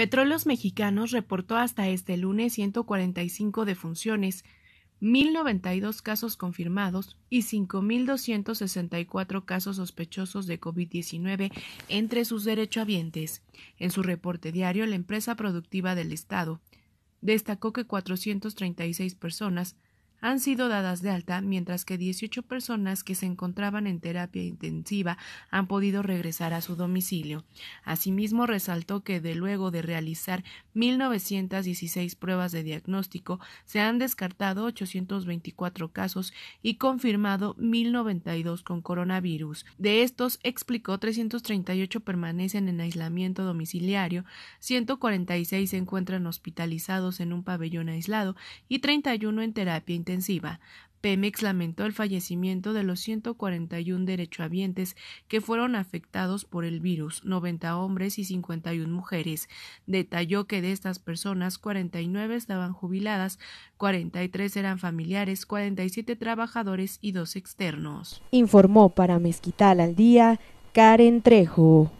Petróleos Mexicanos reportó hasta este lunes 145 defunciones, 1.092 casos confirmados y 5.264 casos sospechosos de COVID-19 entre sus derechohabientes. En su reporte diario, la empresa productiva del Estado destacó que 436 personas han sido dadas de alta, mientras que 18 personas que se encontraban en terapia intensiva han podido regresar a su domicilio. Asimismo, resaltó que de luego de realizar 1.916 pruebas de diagnóstico, se han descartado 824 casos y confirmado 1.092 con coronavirus. De estos, explicó, 338 permanecen en aislamiento domiciliario, 146 se encuentran hospitalizados en un pabellón aislado y 31 en terapia intensiva Pemex lamentó el fallecimiento de los 141 derechohabientes que fueron afectados por el virus, 90 hombres y 51 mujeres. Detalló que de estas personas, 49 estaban jubiladas, 43 eran familiares, 47 trabajadores y dos externos. Informó para Mezquital al día Karen Trejo.